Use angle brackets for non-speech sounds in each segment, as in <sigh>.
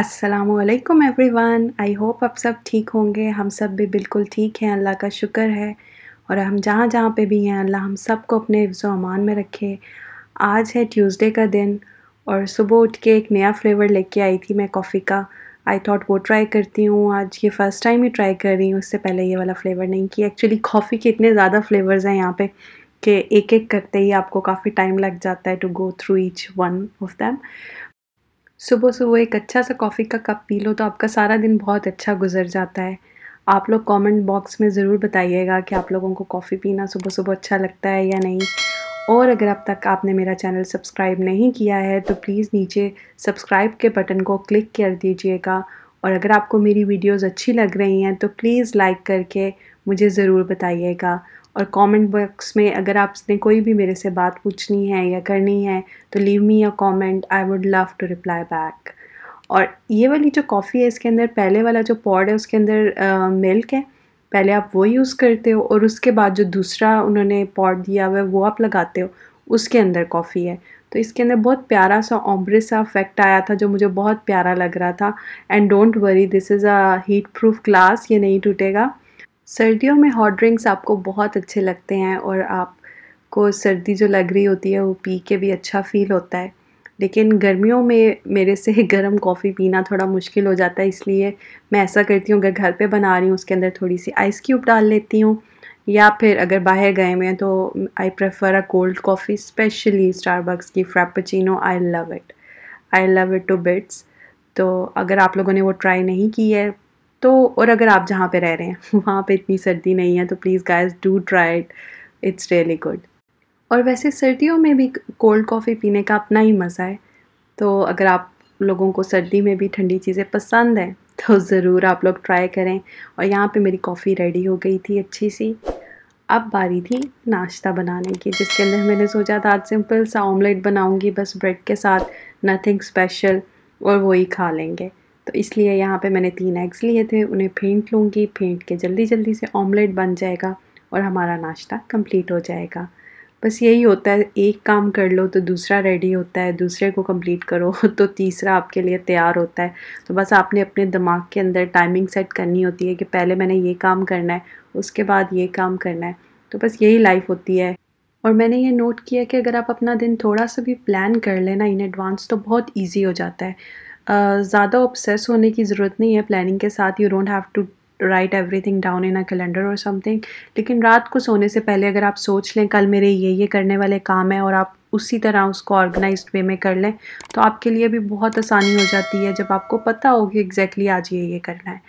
every one I hope आप सब ठीक होंगे हम सब भी बिल्कुल ठीक हैं अल्लाह का शुक्र है और हम जहाँ जहाँ पे भी हैं अल्लाह हम सब को अपने हिफ्ज़ अमान में रखे आज है ट्यूसडे का दिन और सुबह उठ के एक नया फ्लेवर लेके आई थी मैं कॉफ़ी का आई थॉट वो ट्राई करती हूँ आज ये फ़र्स्ट टाइम ही ट्राई कर रही हूँ उससे पहले ये वाला फ्लेवर नहीं कि एक्चुअली कॉफ़ी के इतने ज़्यादा फ्लेवर्स हैं यहाँ पे कि एक एक करते ही आपको काफ़ी टाइम लग जाता है to go through each one of them सुबह सुबह एक अच्छा सा कॉफ़ी का कप पी लो तो आपका सारा दिन बहुत अच्छा गुजर जाता है आप लोग कमेंट बॉक्स में ज़रूर बताइएगा कि आप लोगों को कॉफ़ी पीना सुबह सुबह अच्छा लगता है या नहीं और अगर अब तक आपने मेरा चैनल सब्सक्राइब नहीं किया है तो प्लीज़ नीचे सब्सक्राइब के बटन को क्लिक कर दीजिएगा और अगर आपको मेरी वीडियोज़ अच्छी लग रही हैं तो प्लीज़ लाइक करके मुझे ज़रूर बताइएगा और कमेंट बॉक्स में अगर आपने कोई भी मेरे से बात पूछनी है या करनी है तो leave me a comment I would love to reply back और ये वाली जो कॉफ़ी है इसके अंदर पहले वाला जो पॉड है उसके अंदर मिल्क है पहले आप वो यूज़ करते हो और उसके बाद जो दूसरा उन्होंने पॉड दिया हुआ है वो आप लगाते हो उसके अंदर कॉफ़ी है तो इसके अंदर बहुत प्यारा सा ऑम्ब्रे सा इफेक्ट आया था जो मुझे बहुत प्यारा लग रहा था and don't worry this is a heat proof glass ये नहीं टूटेगा सर्दियों में हॉट ड्रिंक्स आपको बहुत अच्छे लगते हैं और आपको सर्दी जो लग रही होती है वो पी के भी अच्छा फील होता है लेकिन गर्मियों में मेरे से <laughs> गर्म कॉफ़ी पीना थोड़ा मुश्किल हो जाता है इसलिए मैं ऐसा करती हूँ अगर घर पे बना रही हूँ उसके अंदर थोड़ी सी आइस क्यूब डाल लेती हूँ या फिर अगर बाहर गए हुए हैं तो I prefer a cold coffee specially Starbucks की frappuccino I love it I love it to bits तो अगर आप लोगों ने वो ट्राई नहीं की है तो और अगर आप जहाँ पे रह रहे हैं <laughs> वहाँ पे इतनी सर्दी नहीं है तो please guys do try it it's really good और वैसे सर्दियों में भी कोल्ड कॉफ़ी पीने का अपना ही मज़ा है तो अगर आप लोगों को सर्दी में भी ठंडी चीज़ें पसंद हैं <laughs> तो ज़रूर आप लोग ट्राई करें और यहाँ पे मेरी कॉफ़ी रेडी हो गई थी अच्छी सी अब बारी थी नाश्ता बनाने की जिसके अंदर मैंने सोचा था आज सिंपल सा ऑमलेट बनाऊँगी बस ब्रेड के साथ नथिंग स्पेशल और वही खा लेंगे तो इसलिए यहाँ पे मैंने तीन एग्स लिए थे उन्हें फेंट लूँगी फेंट के जल्दी जल्दी से ऑमलेट बन जाएगा और हमारा नाश्ता कंप्लीट हो जाएगा बस यही होता है एक काम कर लो तो दूसरा रेडी होता है दूसरे को कंप्लीट करो <laughs> तो तीसरा आपके लिए तैयार होता है तो बस आपने अपने दिमाग के अंदर टाइमिंग सेट करनी होती है कि पहले मैंने ये काम करना है उसके बाद ये काम करना है तो बस यही लाइफ होती है और मैंने ये नोट किया कि अगर आप अपना दिन थोड़ा सा भी प्लान कर लेना इन एडवांस तो बहुत ईजी हो जाता है ज़्यादा ऑब्सेस होने की ज़रूरत नहीं है प्लानिंग के साथ you don't have to write everything down in a calendar और समथिंग लेकिन रात को सोने से पहले अगर आप सोच लें कल मेरे ये ये करने वाले काम हैं और आप उसी तरह उसको ऑर्गेनाइज वे में कर लें तो आपके लिए भी बहुत आसानी हो जाती है जब आपको पता हो कि एग्जैक्टली आज ये ये करना है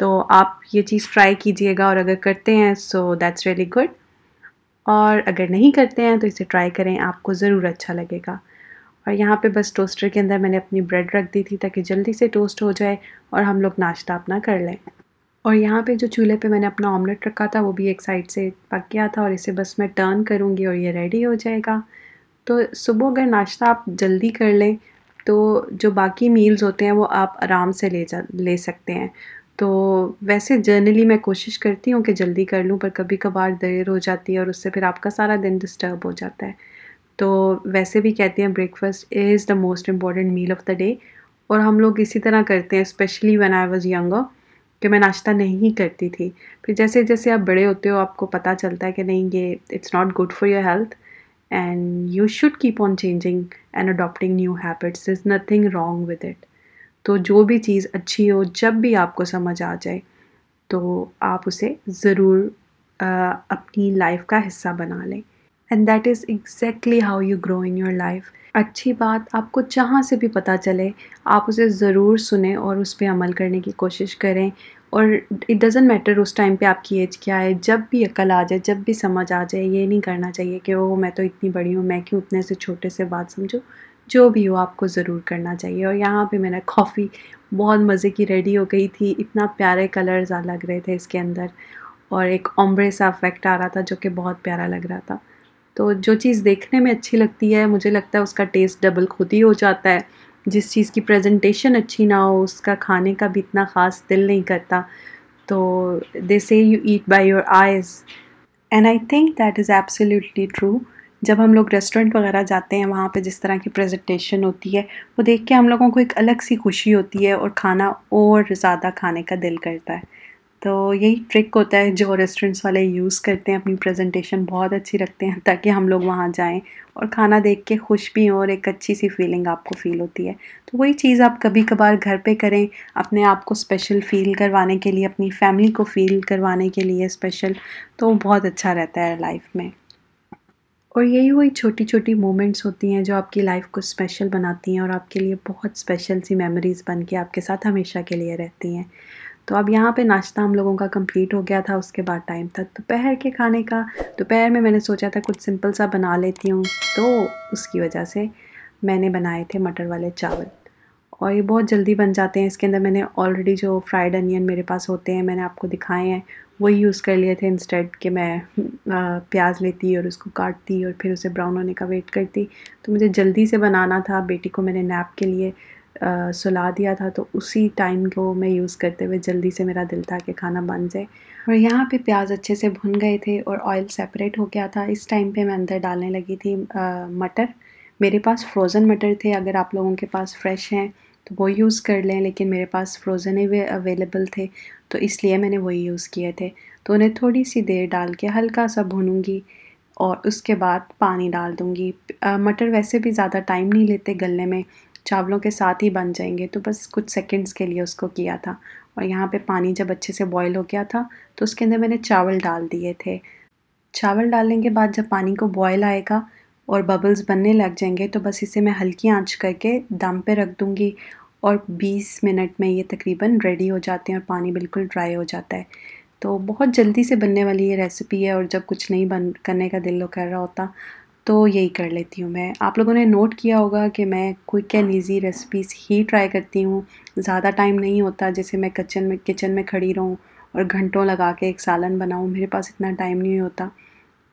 तो आप ये चीज़ ट्राई कीजिएगा और अगर करते हैं सो दैट्स रियली गुड और अगर नहीं करते हैं तो इसे ट्राई करें आपको ज़रूर अच्छा लगेगा और यहाँ पे बस टोस्टर के अंदर मैंने अपनी ब्रेड रख दी थी ताकि जल्दी से टोस्ट हो जाए और हम लोग नाश्ता अपना कर लें और यहाँ पे जो चूल्हे पे मैंने अपना ऑमलेट रखा था वो भी एक साइड से पक गया था और इसे बस मैं टर्न करूँगी और ये रेडी हो जाएगा तो सुबह अगर नाश्ता आप जल्दी कर लें तो जो बाकी मील्स होते हैं वो आप आराम से ले जा ले सकते हैं तो वैसे जर्नली मैं कोशिश करती हूँ कि जल्दी कर लूँ पर कभी कभार देर हो जाती है और उससे फिर आपका सारा दिन डिस्टर्ब हो जाता है तो वैसे भी कहते हैं breakfast is the most important meal of the day और हम लोग इसी तरह करते हैं specially when I was younger कि मैं नाश्ता नहीं करती थी फिर जैसे जैसे आप बड़े होते हो आपको पता चलता है कि नहीं ये it's not good for your health and you should keep on changing and adopting new habits is nothing wrong with it तो जो भी चीज़ अच्छी हो जब भी आपको समझ आ जाए तो आप उसे ज़रूर अपनी लाइफ का हिस्सा बना लें and that is exactly how you grow in your life अच्छी बात आपको जहाँ से भी पता चले आप उसे ज़रूर सुने और उस पर अमल करने की कोशिश करें और इट डजेंट मैटर उस टाइम पे आपकी एज क्या है जब भी अकल आ जाए जब भी समझ आ जाए ये नहीं करना चाहिए कि वो मैं तो इतनी बड़ी हूँ मैं क्यों उतने से छोटे से बात समझो जो भी हो आपको ज़रूर करना चाहिए और यहाँ पे मेरा कॉफ़ी बहुत मज़े की रेडी हो गई थी इतना प्यारे कलर्स लग रहे थे इसके अंदर और एक ओम्ब्रे सा इफेक्ट आ रहा था जो कि बहुत प्यारा लग रहा था तो जो चीज़ देखने में अच्छी लगती है मुझे लगता है उसका टेस्ट डबल खुद ही हो जाता है जिस चीज़ की प्रेजेंटेशन अच्छी ना हो उसका खाने का भी इतना ख़ास दिल नहीं करता तो they say you eat by your eyes and I think that is absolutely true जब हम लोग रेस्टोरेंट वगैरह जाते हैं वहाँ पे जिस तरह की प्रेजेंटेशन होती है वो देख के हम लोगों को एक अलग सी खुशी होती है और खाना और ज़्यादा खाने का दिल करता है तो यही ट्रिक होता है जो रेस्टोरेंट्स वाले यूज़ करते हैं अपनी प्रेजेंटेशन बहुत अच्छी रखते हैं ताकि हम लोग वहाँ जाएँ और खाना देख के खुश भी हों और एक अच्छी सी फीलिंग आपको फ़ील होती है तो वही चीज़ आप कभी कभार घर पे करें अपने आप को स्पेशल फ़ील करवाने के लिए अपनी फैमिली को फ़ील करवाने के लिए स्पेशल तो बहुत अच्छा रहता है लाइफ में और यही वही छोटी छोटी मोमेंट्स होती हैं जो आपकी लाइफ को स्पेशल बनाती हैं और आपके लिए बहुत स्पेशल सी मेमोरीज़ बन के आपके साथ हमेशा के लिए रहती हैं तो अब यहाँ पे नाश्ता हम लोगों का कंप्लीट हो गया था उसके बाद टाइम था दोपहर के खाने का दोपहर में मैंने सोचा था कुछ सिंपल सा बना लेती हूँ तो उसकी वजह से मैंने बनाए थे मटर वाले चावल और ये बहुत जल्दी बन जाते हैं इसके अंदर मैंने ऑलरेडी जो फ्राइड अनियन मेरे पास होते हैं मैंने आपको दिखाए हैं वो यूज़ कर लिए थे इंस्टेड कि मैं प्याज लेती और उसको काटती और फिर उसे ब्राउन होने का वेट करती तो मुझे जल्दी से बनाना था बेटी को मैंने नैप के लिए सुला दिया था तो उसी टाइम को मैं यूज़ करते हुए जल्दी से मेरा दिल था कि खाना बन जाए और यहाँ पे प्याज अच्छे से भुन गए थे और ऑयल सेपरेट हो गया था इस टाइम पे मैं अंदर डालने लगी थी मटर मेरे पास फ्रोज़न मटर थे अगर आप लोगों के पास फ्रेश हैं तो वो यूज़ कर लें लेकिन मेरे पास फ्रोज़न ही अवेलेबल थे तो इसलिए मैंने वही यूज़ किए थे तो उन्हें थोड़ी सी देर डाल के हल्का सा भूनूँगी और उसके बाद पानी डाल दूँगी मटर वैसे भी ज़्यादा टाइम नहीं लेते गलने में चावलों के साथ ही बन जाएंगे तो बस कुछ सेकंड्स के लिए उसको किया था और यहाँ पे पानी जब अच्छे से बॉईल हो गया था तो उसके अंदर मैंने चावल डाल दिए थे चावल डालने के बाद जब पानी को बॉयल आएगा और बबल्स बनने लग जाएंगे तो बस इसे मैं हल्की आंच करके दम पे रख दूँगी और 20 मिनट में ये तकरीबन रेडी हो जाते हैं और पानी बिल्कुल ड्राई हो जाता है तो बहुत जल्दी से बनने वाली ये रेसिपी है और जब कुछ नहीं बन करने का दिल कर रहा होता तो यही कर लेती हूँ मैं आप लोगों ने नोट किया होगा कि मैं क्विक एंड ईज़ी रेसिपीज़ ही ट्राई करती हूँ ज़्यादा टाइम नहीं होता जैसे मैं किचन में किचन में खड़ी रहूँ और घंटों लगा के एक सालन बनाऊँ मेरे पास इतना टाइम नहीं होता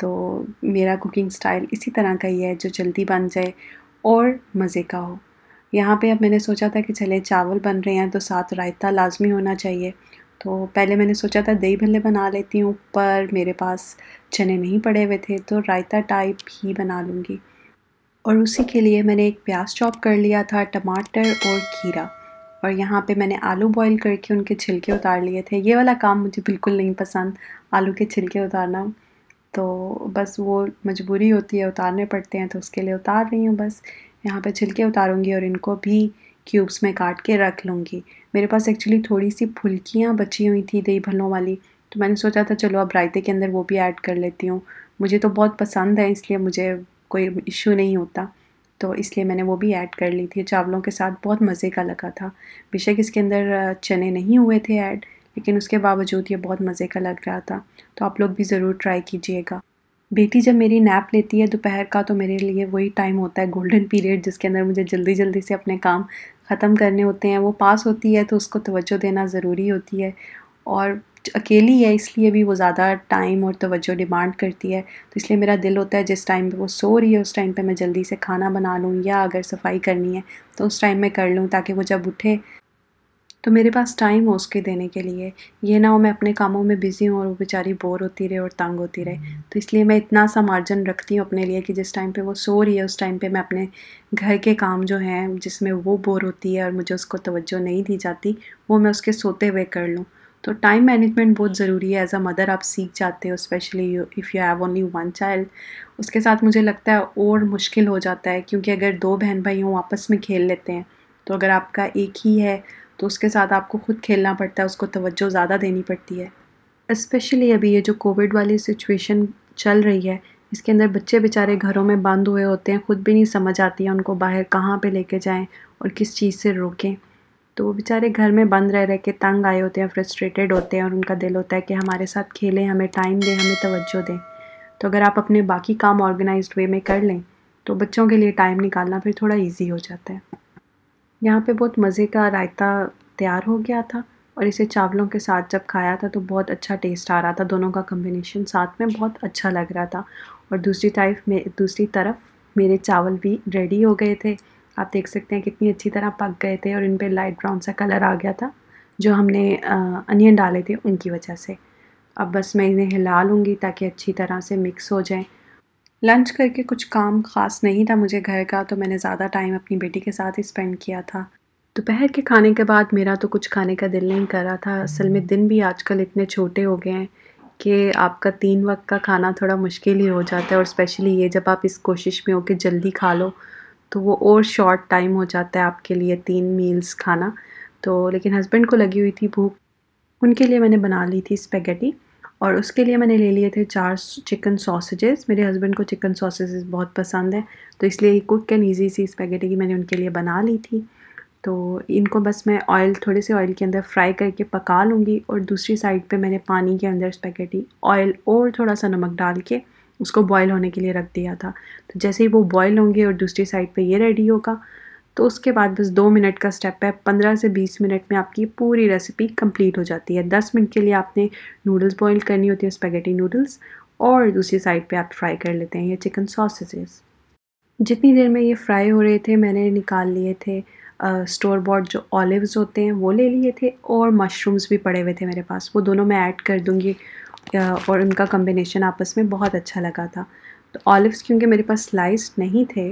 तो मेरा कुकिंग स्टाइल इसी तरह का ही है जो जल्दी बन जाए और मज़े का हो यहाँ पे अब मैंने सोचा था कि चले चावल बन रहे हैं तो साथ रायता लाजमी होना चाहिए तो पहले मैंने सोचा था दही भल्ले बना लेती हूँ पर मेरे पास चने नहीं पड़े हुए थे तो रायता टाइप ही बना लूँगी और उसी के लिए मैंने एक प्याज चॉप कर लिया था टमाटर और खीरा और यहाँ पे मैंने आलू बॉईल करके उनके छिलके उतार लिए थे ये वाला काम मुझे बिल्कुल नहीं पसंद आलू के छिलके उतारना तो बस वो मजबूरी होती है उतारने पड़ते हैं तो उसके लिए उतार रही हूँ बस यहाँ पे छिलके उतारूँगी और इनको भी क्यूब्स में काट के रख लूँगी मेरे पास एक्चुअली थोड़ी सी फुल्कियाँ बची हुई थी दही भल्लों वाली तो मैंने सोचा था चलो अब रायते के अंदर वो भी ऐड कर लेती हूँ मुझे तो बहुत पसंद है इसलिए मुझे कोई इशू नहीं होता तो इसलिए मैंने वो भी ऐड कर ली थी चावलों के साथ बहुत मज़े का लगा था बेशक इसके अंदर चने नहीं हुए थे ऐड लेकिन उसके बावजूद ये बहुत मज़े का लग रहा था तो आप लोग भी ज़रूर ट्राई कीजिएगा बेटी जब मेरी नैप लेती है दोपहर का तो मेरे लिए वही टाइम होता है गोल्डन पीरियड जिसके अंदर मुझे जल्दी जल्दी से अपने काम ख़त्म करने होते हैं वो पास होती है तो उसको तवज्जो देना ज़रूरी होती है और अकेली है इसलिए भी वो ज़्यादा टाइम और तवज्जो डिमांड करती है तो इसलिए मेरा दिल होता है जिस टाइम पे वो सो रही है उस टाइम पे मैं जल्दी से खाना बना लूँ या अगर सफाई करनी है तो उस टाइम में कर लूँ ताकि वो जब उठे तो मेरे पास टाइम हो उसके देने के लिए ये ना हो मैं अपने कामों में बिज़ी हूँ और वो बेचारी बोर होती रहे और तंग होती रहे तो इसलिए मैं इतना सा मार्जिन रखती हूँ अपने लिए कि जिस टाइम पे वो सो रही है उस टाइम पे मैं अपने घर के काम जो हैं जिसमें वो बोर होती है और मुझे उसको तवज्जो नहीं दी जाती वो मैं उसके सोते हुए कर लूँ तो टाइम मैनेजमेंट बहुत ज़रूरी है एज अ मदर आप सीख जाते हो specially if you have only one child उसके साथ मुझे लगता है और मुश्किल हो जाता है क्योंकि अगर दो बहन भाई हों आपस में खेल लेते हैं तो अगर आपका एक ही है तो उसके साथ आपको खुद खेलना पड़ता है उसको तवज्जो ज़्यादा देनी पड़ती है इस्पेशली अभी ये जो कोविड वाली सिचुएशन चल रही है इसके अंदर बच्चे बेचारे घरों में बंद हुए होते हैं ख़ुद भी नहीं समझ आती है उनको बाहर कहाँ पे लेके जाएं और किस चीज़ से रोकें तो वो बेचारे घर में बंद रह रह के तंग आए होते हैं फ्रस्ट्रेटेड होते हैं और उनका दिल होता है कि हमारे साथ खेलें हमें टाइम दें हमें तवज्जो दें तो अगर आप अपने बाकी काम ऑर्गेनाइज्ड वे में कर लें तो बच्चों के लिए टाइम निकालना फिर थोड़ा ईजी हो जाता है यहाँ पे बहुत मज़े का रायता तैयार हो गया था और इसे चावलों के साथ जब खाया था तो बहुत अच्छा टेस्ट आ रहा था दोनों का कम्बिनेशन साथ में बहुत अच्छा लग रहा था और दूसरी टाइप में दूसरी तरफ मेरे चावल भी रेडी हो गए थे आप देख सकते हैं कितनी अच्छी तरह पक गए थे और इन पर लाइट ब्राउन सा कलर आ गया था जो हमने अनियन डाले थे उनकी वजह से अब बस मैं इन्हें हिला लूँगी ताकि अच्छी तरह से मिक्स हो जाएँ लंच करके कुछ काम ख़ास नहीं था मुझे घर का तो मैंने ज़्यादा टाइम अपनी बेटी के साथ ही स्पेंड किया था दोपहर के खाने के बाद मेरा तो कुछ खाने का दिल नहीं कर रहा था असल में दिन भी आजकल इतने छोटे हो गए हैं कि आपका तीन वक्त का खाना थोड़ा मुश्किल ही हो जाता है और स्पेशली ये जब आप इस कोशिश में हो कि जल्दी खा लो तो वो और शॉर्ट टाइम हो जाता है आपके लिए तीन मील्स खाना तो लेकिन हस्बैंड को लगी हुई थी भूख उनके लिए मैंने बना ली थी स्पेगेटी और उसके लिए मैंने ले लिए थे चार चिकन सॉसेजेस मेरे हस्बैंड को चिकन सॉसेजेस बहुत पसंद है तो इसलिए क्विक एंड ईजी सी स्पैगेटी की मैंने उनके लिए बना ली थी तो इनको बस मैं ऑयल थोड़े से ऑयल के अंदर फ्राई करके पका लूँगी और दूसरी साइड पे मैंने पानी के अंदर स्पैगेटी ऑयल और थोड़ा सा नमक डाल के उसको बॉयल होने के लिए रख दिया था तो जैसे ही वो बॉयल होंगे और दूसरी साइड पर ये रेडी होगा तो उसके बाद बस दो मिनट का स्टेप है पंद्रह से बीस मिनट में आपकी पूरी रेसिपी कंप्लीट हो जाती है दस मिनट के लिए आपने नूडल्स बॉईल करनी होती है स्पेगेटी नूडल्स और दूसरी साइड पे आप फ्राई कर लेते हैं ये चिकन सॉसेजेस जितनी देर में ये फ्राई हो रहे थे मैंने निकाल लिए थे स्टोर बॉट जो ऑलिवस होते हैं वो ले लिए थे और मशरूम्स भी पड़े हुए थे मेरे पास वो दोनों मैं ऐड कर दूँगी और उनका कम्बिनेशन आपस में बहुत अच्छा लगा था तो ऑलिव्स क्योंकि मेरे पास स्लाइस नहीं थे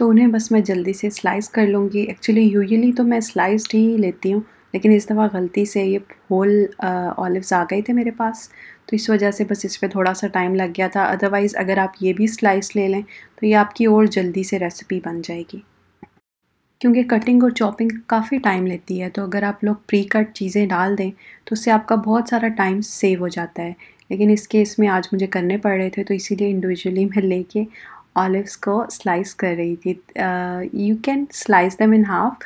तो उन्हें बस मैं जल्दी से स्लाइस कर लूँगी एक्चुअली यूजली तो मैं स्लाइसड ही लेती हूँ लेकिन इस दफ़ा गलती से ये होल ऑलिव्स uh, आ गए थे मेरे पास तो इस वजह से बस इस पर थोड़ा सा टाइम लग गया था अदरवाइज़ अगर आप ये भी स्लाइस ले लें तो ये आपकी और जल्दी से रेसिपी बन जाएगी क्योंकि कटिंग और चॉपिंग काफ़ी टाइम लेती है तो अगर आप लोग प्री कट चीज़ें डाल दें तो उससे आपका बहुत सारा टाइम सेव हो जाता है लेकिन इस केस में आज मुझे करने पड़ रहे थे तो इसीलिए इंडिविजुअली मैं लेके ऑलिवस को स्लाइस कर रही थी you can slice them in half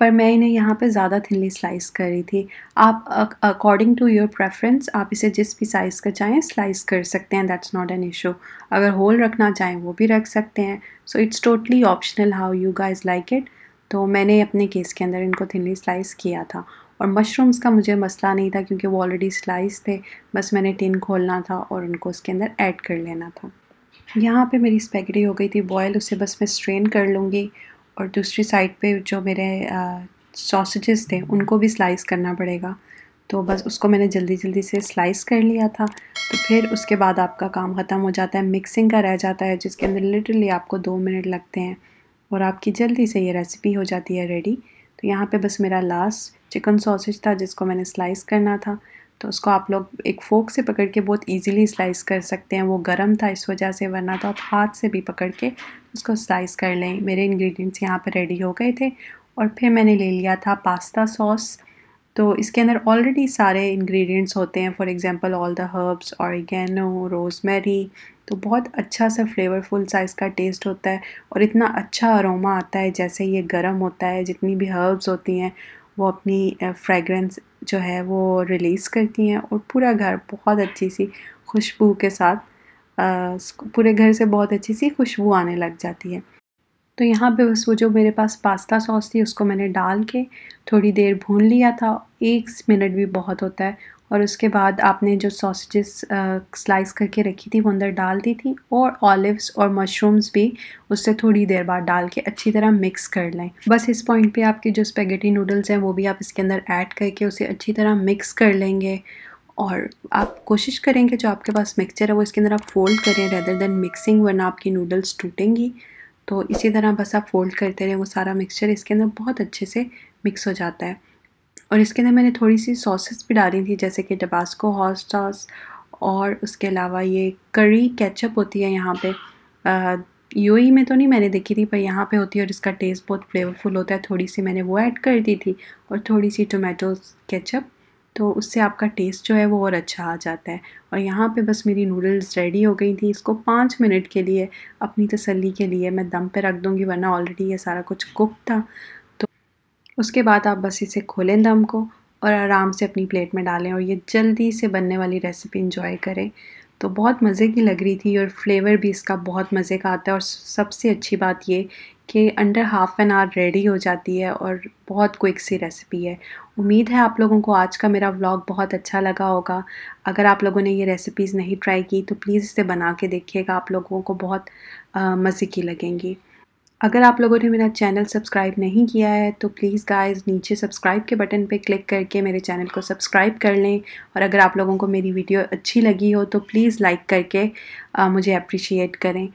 पर मैं इन्हें यहाँ पे ज़्यादा थिनली स्लाइस कर रही थी आप अकॉर्डिंग टू योर प्रेफरेंस आप इसे जिस भी साइज़ का चाहें स्लाइस कर सकते हैं दैट्स नॉट एन इशू अगर होल रखना चाहें वो भी रख सकते हैं so it's totally optional how you guys like it तो मैंने अपने केस के अंदर इनको थिनली स्लाइस किया था और मशरूम्स का मुझे मसला नहीं था क्योंकि वो ऑलरेडी स्लाइस थे बस मैंने टिन खोलना था और उनको उसके अंदर ऐड कर लेना था यहाँ पे मेरी स्पेगेटी हो गई थी बॉयल उसे बस मैं स्ट्रेन कर लूँगी और दूसरी साइड पे जो मेरे सॉसेजेस थे उनको भी स्लाइस करना पड़ेगा तो बस उसको मैंने जल्दी जल्दी से स्लाइस कर लिया था तो फिर उसके बाद आपका काम ख़त्म हो जाता है मिक्सिंग का रह जाता है जिसके अंदर लिटरली आपको दो मिनट लगते हैं और आपकी जल्दी से ये रेसिपी हो जाती है रेडी तो यहाँ पे बस मेरा लास्ट चिकन सॉसेज था जिसको मैंने स्लाइस करना था तो उसको आप लोग एक फोक से पकड़ के बहुत इजीली स्लाइस कर सकते हैं वो गर्म था इस वजह से वरना तो आप हाथ से भी पकड़ के उसको स्लाइस कर लें मेरे इंग्रेडिएंट्स यहाँ पर रेडी हो गए थे और फिर मैंने ले लिया था पास्ता सॉस तो इसके अंदर ऑलरेडी सारे इंग्रेडिएंट्स होते हैं for example all the herbs oregano rosemary तो बहुत अच्छा सा फ्लेवरफुल सा इसका टेस्ट होता है और इतना अच्छा अरोमा आता है जैसे ये गर्म होता है जितनी भी हर्ब्स होती हैं वो अपनी फ्रेगरेंस जो है वो रिलीज़ करती हैं और पूरा घर बहुत अच्छी सी खुशबू के साथ पूरे घर से बहुत अच्छी सी खुशबू आने लग जाती है तो यहाँ पे बस वो जो मेरे पास पास्ता सॉस थी उसको मैंने डाल के थोड़ी देर भून लिया था एक मिनट भी बहुत होता है और उसके बाद आपने जो सॉसेजेस स्लाइस करके रखी थी वो अंदर डाल दी थी और ऑलिव्स और मशरूम्स भी उससे थोड़ी देर बाद डाल के अच्छी तरह मिक्स कर लें बस इस पॉइंट पे आपके जो स्पेगेटी नूडल्स हैं वो भी आप इसके अंदर ऐड करके उसे अच्छी तरह मिक्स कर लेंगे और आप कोशिश करेंगे जो आपके पास मिक्सचर है वो इसके अंदर आप फोल्ड करें रेदर देन मिक्सिंग वरना आपकी नूडल्स टूटेंगी तो इसी तरह बस आप फोल्ड करते रहें वो सारा मिक्सचर इसके अंदर बहुत अच्छे से मिक्स हो जाता है और इसके अंदर मैंने थोड़ी सी सॉसेस भी डाली थी जैसे कि टबास्को हॉट सॉस और उसके अलावा ये करी केचप होती है यहाँ पे यू e में तो नहीं मैंने देखी थी पर यहाँ पे होती है और इसका टेस्ट बहुत फ्लेवरफुल होता है थोड़ी सी मैंने वो ऐड कर दी थी और थोड़ी सी टोमेटो केचप तो उससे आपका टेस्ट जो है वो और अच्छा आ जाता है और यहाँ पे बस मेरी नूडल्स रेडी हो गई थी इसको पाँच मिनट के लिए अपनी तसल्ली के लिए मैं दम पे रख दूँगी वरना ऑलरेडी ये सारा कुछ कुक था उसके बाद आप बस इसे खोलें दम को और आराम से अपनी प्लेट में डालें और ये जल्दी से बनने वाली रेसिपी इंजॉय करें तो बहुत मज़े की लग रही थी और फ्लेवर भी इसका बहुत मज़े का आता है और सबसे अच्छी बात ये कि under half an hour ready हो जाती है और बहुत क्विक सी रेसिपी है उम्मीद है आप लोगों को आज का मेरा व्लॉग बहुत अच्छा लगा होगा अगर आप लोगों ने ये रेसिपीज़ नहीं ट्राई की तो प्लीज़ इसे बना के देखिएगा आप लोगों को बहुत मज़े की लगेंगी अगर आप लोगों ने मेरा चैनल सब्सक्राइब नहीं किया है तो प्लीज़ गाइस नीचे सब्सक्राइब के बटन पे क्लिक करके मेरे चैनल को सब्सक्राइब कर लें और अगर आप लोगों को मेरी वीडियो अच्छी लगी हो तो प्लीज़ लाइक करके आ, मुझे अप्रिशिएट करें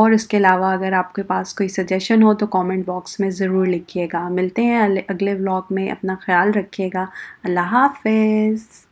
और इसके अलावा अगर आपके पास कोई सजेशन हो तो कमेंट बॉक्स में ज़रूर लिखिएगा मिलते हैं अगले व्लॉग में अपना ख्याल रखिएगा अल्लाह हाफिज़